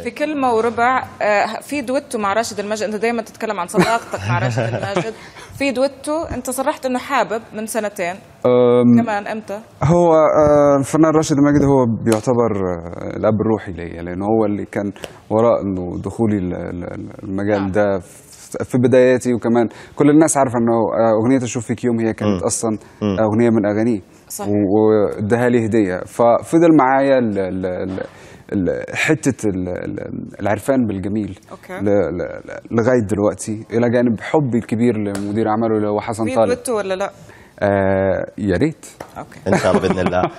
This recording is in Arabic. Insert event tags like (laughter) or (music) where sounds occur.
في كلمه وربع آه، في دويتو مع راشد الماجد انت دائما تتكلم عن صداقتك مع راشد (laughs) الماجد في دويتو انت صرحت انه حابب من سنتين كمان امتى هو الفنان آه، راشد الماجد هو بيعتبر آه، الاب الروحي ليا لانه هو اللي كان وراء انه دخولي المجال نعم. ده في بداياتي وكمان كل الناس عارفه انه اغنيه اشوف فيك يوم هي كانت اصلا اغنيه من اغانيه وإدها لي هديه ففضل معايا ال ال حته العرفان بالجميل لغايه دلوقتي الى جانب حبي الكبير لمدير عمله اللي هو حسن طارق ولا لا؟ آه يا ريت ان شاء الله باذن الله (laughs)